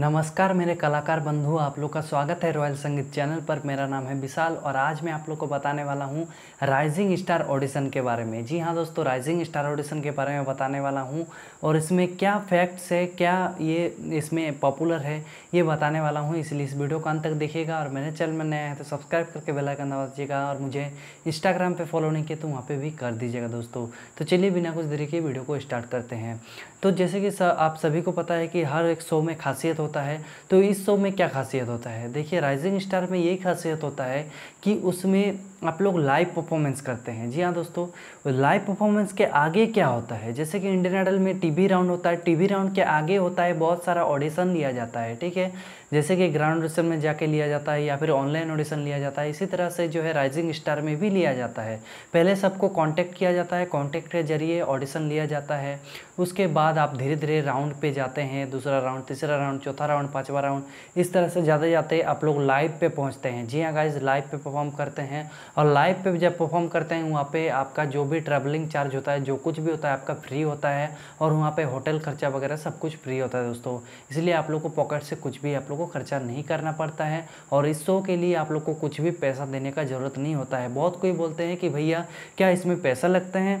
नमस्कार मेरे कलाकार बंधु आप लोग का स्वागत है रॉयल संगीत चैनल पर मेरा नाम है विशाल और आज मैं आप लोग को बताने वाला हूँ राइजिंग स्टार ऑडिशन के बारे में जी हाँ दोस्तों राइजिंग स्टार ऑडिशन के बारे में बताने वाला हूँ और इसमें क्या फैक्ट्स है क्या ये इसमें पॉपुलर है ये बताने वाला हूँ इसलिए इस वीडियो को अंत तक देखिएगा और मेरे चैनल में नया है तो सब्सक्राइब करके बेलाइकन दबा दीजिएगा और मुझे इंस्टाग्राम पर फॉलो नहीं किया तो वहाँ पर भी कर दीजिएगा दोस्तों तो चलिए बिना कुछ देरी के वीडियो को स्टार्ट करते हैं तो जैसे कि आप सभी को पता है कि हर एक शो में खासियत होता है तो इस शो में क्या खासियत होता है देखिए राइजिंग स्टार में यही खासियत होता है कि उसमें आप लोग लाइव परफॉर्मेंस करते हैं जी हाँ दोस्तों लाइव परफॉर्मेंस के आगे क्या होता है जैसे कि इंडियन आइडल में टीवी राउंड होता है टीवी राउंड के आगे होता है बहुत सारा ऑडिशन लिया जाता है ठीक है जैसे कि ग्राउंड ऑडिशन में जाके लिया जाता है या फिर ऑनलाइन ऑडिशन लिया जाता है इसी तरह से जो है राइजिंग स्टार में भी लिया जाता है पहले सबको कॉन्टैक्ट किया जाता है कॉन्टैक्ट के जरिए ऑडिशन लिया जाता है उसके बाद आप धीरे धीरे राउंड पे जाते हैं दूसरा राउंड तीसरा राउंड चौथा राउंड पाँचवा राउंड इस तरह से ज़्यादा जाते आप लोग लाइव पे पहुँचते हैं जी हाँ गाइज लाइव पे परफॉर्म करते हैं और लाइव पे जब परफॉर्म करते हैं वहाँ पे आपका जो भी ट्रैवलिंग चार्ज होता है जो कुछ भी होता है आपका फ्री होता है और वहाँ पे होटल खर्चा वगैरह सब कुछ फ्री होता है दोस्तों इसलिए आप लोग को पॉकेट से कुछ भी आप लोग को खर्चा नहीं करना पड़ता है और इस शो के लिए आप लोग को कुछ भी पैसा देने का ज़रूरत नहीं होता है बहुत कोई बोलते हैं कि भैया क्या इसमें पैसा लगते हैं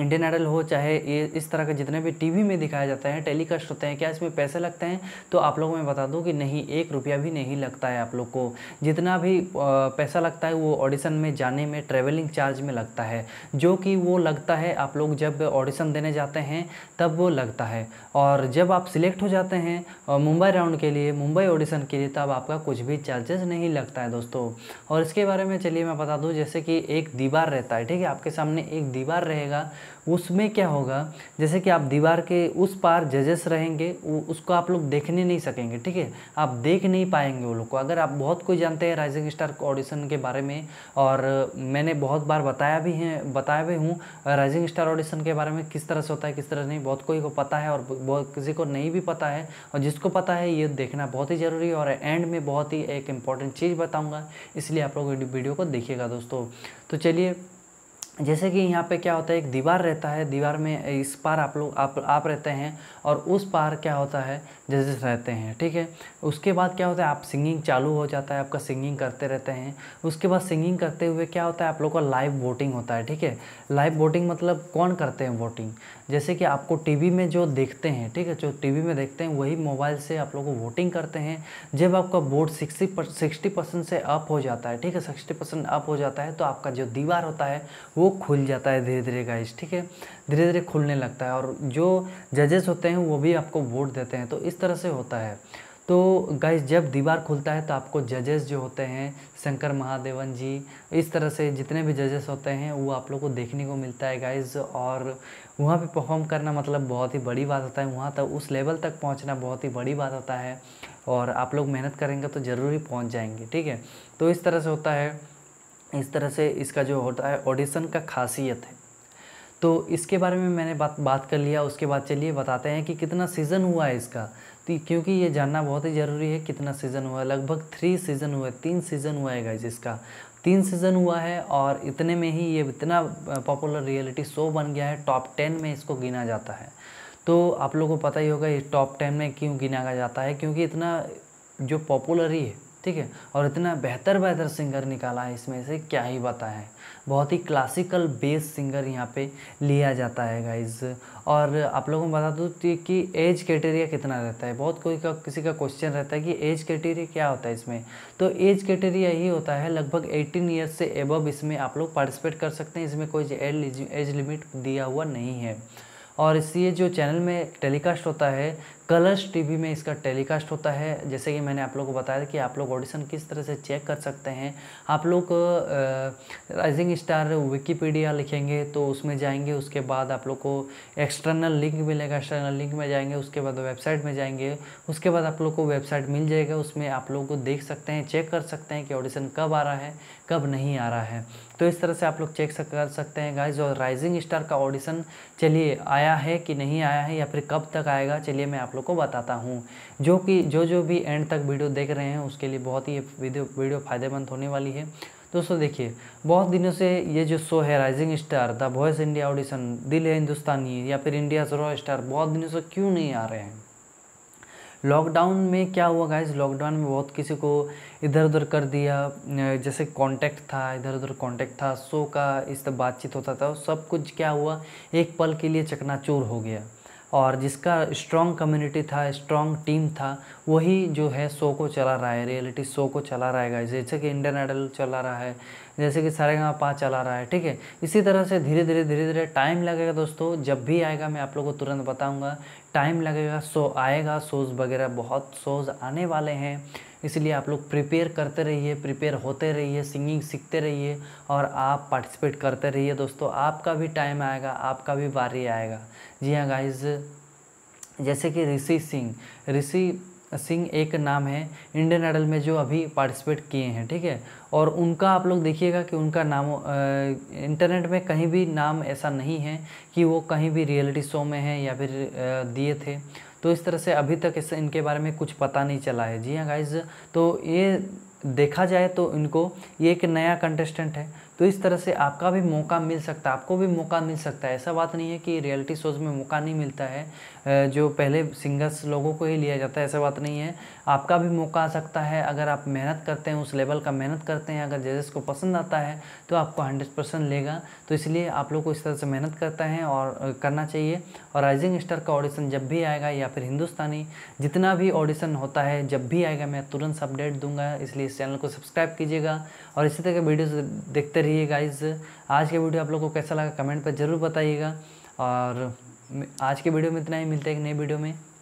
इंडियन आइडल हो चाहे ये इस तरह का जितने भी टीवी में दिखाया जाता है टेलीकास्ट होते हैं क्या इसमें पैसे लगते हैं तो आप लोगों में मैं बता दूं कि नहीं एक रुपया भी नहीं लगता है आप लोग को जितना भी पैसा लगता है वो ऑडिशन में जाने में ट्रैवलिंग चार्ज में लगता है जो कि वो लगता है आप लोग जब ऑडिशन देने जाते हैं तब वो लगता है और जब आप सिलेक्ट हो जाते हैं मुंबई राउंड के लिए मुंबई ऑडिशन के लिए तब आपका कुछ भी चार्जेस नहीं लगता है दोस्तों और इसके बारे में चलिए मैं बता दूँ जैसे कि एक दीवार रहता है ठीक है आपके सामने एक दीवार रहेगा उसमें क्या होगा जैसे कि आप दीवार के उस पार जजेस रहेंगे उसको आप लोग देखने नहीं सकेंगे ठीक है आप देख नहीं पाएंगे वो लोग को अगर आप बहुत कोई जानते हैं राइजिंग स्टार ऑडिशन के बारे में और मैंने बहुत बार बताया भी है बताया भी हूँ राइजिंग स्टार ऑडिशन के बारे में किस तरह से होता है किस तरह नहीं बहुत कोई को पता है और बहुत किसी को नहीं भी पता है और जिसको पता है ये देखना बहुत ही ज़रूरी है और एंड में बहुत ही एक इम्पॉर्टेंट चीज़ बताऊँगा इसलिए आप लोग वीडियो को देखिएगा दोस्तों तो चलिए जैसे कि यहाँ पे क्या होता है एक दीवार रहता है दीवार में इस पार आप लोग आप आप रहते हैं और उस पार क्या होता है जजेस रहते हैं ठीक है उसके बाद क्या होता है आप सिंगिंग चालू हो जाता है आपका सिंगिंग करते रहते हैं उसके बाद सिंगिंग करते हुए क्या होता है आप लोग का लाइव वोटिंग होता है ठीक है लाइव वोटिंग मतलब कौन करते हैं वोटिंग जैसे कि आपको वी में जो देखते हैं ठीक है जो वी में देखते हैं वही मोबाइल से आप लोग को वोटिंग करते हैं जब आपका वोट सिक्सटी पर सिक्सटी परसेंट से अप हो जाता है ठीक है सिक्सटी परसेंट अप हो जाता है तो आपका जो दीवार होता है वो खुल जाता है धीरे धीरे गाइस ठीक है धीरे धीरे खुलने लगता है और जो जजेस होते हैं वो भी आपको वोट देते हैं तो इस तरह से होता है तो गाइस जब दीवार खुलता है तो आपको जजेस जो होते हैं शंकर महादेवन जी इस तरह से जितने भी जजेस होते हैं वो आप लोग को देखने को मिलता है गाइस और वहाँ पे परफॉर्म करना मतलब बहुत ही बड़ी बात होता है वहाँ तक उस लेवल तक पहुँचना बहुत ही बड़ी बात होता है और आप लोग मेहनत करेंगे तो ज़रूर ही पहुँच जाएंगे ठीक है तो इस तरह से होता है इस तरह से इसका जो होता है ऑडिशन का खासियत है तो इसके बारे में मैंने बात बात कर लिया उसके बाद चलिए बताते हैं कि कितना सीज़न हुआ है इसका तो क्योंकि ये जानना बहुत ही ज़रूरी है कितना सीज़न हुआ है लगभग थ्री सीज़न हुआ तीन सीज़न हुआ है गाइज इसका तीन सीज़न हुआ है और इतने में ही ये इतना पॉपुलर रियलिटी शो बन गया है टॉप टेन में इसको गिना जाता है तो आप लोगों को पता ही होगा ये टॉप टेन में क्यों गिना जाता है क्योंकि इतना जो पॉपुलर ही है ठीक है और इतना बेहतर बेहतर सिंगर निकाला है इसमें से क्या ही बता है बहुत ही क्लासिकल बेस सिंगर यहाँ पे लिया जाता है गाइज और आप लोगों को बता दूँ कि एज क्रेटेरिया कितना रहता है बहुत कोई का किसी का क्वेश्चन रहता है कि एज क्रेटेरिया क्या होता है इसमें तो एज क्रेटेरिया ही होता है लगभग 18 ईयर्स से एबव इसमें आप लोग पार्टिसिपेट कर सकते हैं इसमें कोई एज लिमिट दिया हुआ नहीं है और इसलिए जो चैनल में टेलीकास्ट होता है कलर्स टीवी में इसका टेलीकास्ट होता है जैसे कि मैंने आप लोगों को बताया कि आप लोग ऑडिशन किस तरह से चेक कर सकते हैं आप लोग राइजिंग स्टार विकीपीडिया लिखेंगे तो उसमें जाएंगे उसके बाद आप लोग को एक्सटर्नल लिंक मिलेगा एक्सटर्नल लिंक में जाएंगे उसके बाद वेबसाइट में जाएंगे उसके बाद आप लोग को वेबसाइट मिल जाएगा उसमें आप लोग को देख सकते हैं चेक कर सकते हैं कि ऑडिशन कब आ रहा है कब नहीं आ रहा है तो इस तरह से आप लोग चेक कर सकते हैं गाइज और राइजिंग स्टार का ऑडिशन चलिए आया है कि नहीं आया है या फिर कब तक आएगा चलिए मैं आप लोग को बताता हूँ जो कि जो जो भी एंड तक वीडियो देख रहे हैं उसके लिए बहुत ही ये वीडियो वीडियो फ़ायदेमंद होने वाली है दोस्तों देखिए बहुत दिनों से ये जो शो है Rising Star The Voice India audition Dil Hai हिंदुस्तानी या फिर इंडिया रॉ स्टार बहुत दिनों से क्यों नहीं आ रहे हैं लॉकडाउन में क्या हुआ गाइज लॉकडाउन में बहुत किसी को इधर उधर कर दिया जैसे कांटेक्ट था इधर उधर कांटेक्ट था सो का इस तरह बातचीत होता था सब कुछ क्या हुआ एक पल के लिए चकनाचूर हो गया और जिसका स्ट्रॉन्ग कम्युनिटी था स्ट्रॉन्ग टीम था वही जो है शो को चला रहा है रियलिटी शो को चला रहा है गाइज़ जैसे कि इंडियन आइडल चला रहा है जैसे कि सारे गाँव पा चला रहा है ठीक है इसी तरह से धीरे धीरे धीरे धीरे टाइम लगेगा दोस्तों जब भी आएगा मैं आप लोग को तुरंत बताऊँगा टाइम लगेगा शो आएगा शोज़ वगैरह बहुत शोज़ आने वाले हैं इसलिए आप लोग प्रिपेयर करते रहिए प्रिपेयर होते रहिए सिंगिंग सीखते रहिए और आप पार्टिसिपेट करते रहिए दोस्तों आपका भी टाइम आएगा आपका भी बारी आएगा जी हाँ गाइज जैसे कि ऋषि सिंह ऋषि सिंह एक नाम है इंडियन आइडल में जो अभी पार्टिसिपेट किए हैं ठीक है और उनका आप लोग देखिएगा कि उनका नाम इंटरनेट में कहीं भी नाम ऐसा नहीं है कि वो कहीं भी रियलिटी शो में है या फिर दिए थे तो इस तरह से अभी तक इस इनके बारे में कुछ पता नहीं चला है जी हाँ गाइज तो ये देखा जाए तो इनको ये एक नया कंटेस्टेंट है तो इस तरह से आपका भी मौका मिल सकता है आपको भी मौका मिल सकता है ऐसा बात नहीं है कि रियलिटी शोज़ में मौका नहीं मिलता है जो पहले सिंगर्स लोगों को ही लिया जाता है ऐसा बात नहीं है आपका भी मौका आ सकता है अगर आप मेहनत करते हैं उस लेवल का मेहनत करते हैं अगर जजेस को पसंद आता है तो आपको हंड्रेड परसेंट लेगा तो इसलिए आप लोग को इस तरह से मेहनत करता है और करना चाहिए और राइजिंग स्टार का ऑडिशन जब भी आएगा या फिर हिंदुस्तानी जितना भी ऑडिशन होता है जब भी आएगा मैं तुरंत अपडेट दूंगा इसलिए इस चैनल को सब्सक्राइब कीजिएगा और इसी तरह के वीडियोज़ देखते रहिए रहिए गाइज आज के वीडियो आप लोग को कैसा लगा कमेंट पर ज़रूर बताइएगा और आज के वीडियो में इतना ही मिलते है एक नए वीडियो में